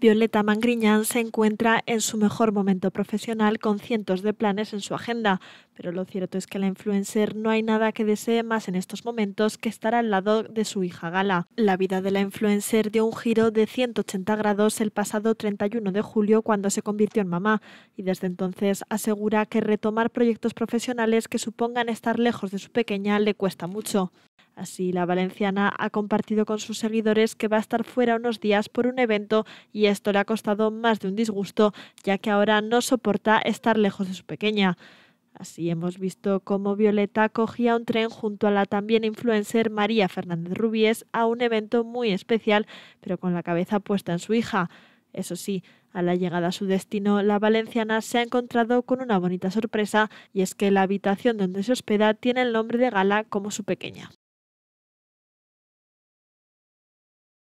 Violeta Mangriñán se encuentra en su mejor momento profesional con cientos de planes en su agenda, pero lo cierto es que la influencer no hay nada que desee más en estos momentos que estar al lado de su hija Gala. La vida de la influencer dio un giro de 180 grados el pasado 31 de julio cuando se convirtió en mamá y desde entonces asegura que retomar proyectos profesionales que supongan estar lejos de su pequeña le cuesta mucho. Así, la valenciana ha compartido con sus seguidores que va a estar fuera unos días por un evento y esto le ha costado más de un disgusto, ya que ahora no soporta estar lejos de su pequeña. Así hemos visto cómo Violeta cogía un tren junto a la también influencer María Fernández Rubies a un evento muy especial, pero con la cabeza puesta en su hija. Eso sí, a la llegada a su destino, la valenciana se ha encontrado con una bonita sorpresa, y es que la habitación donde se hospeda tiene el nombre de Gala como su pequeña.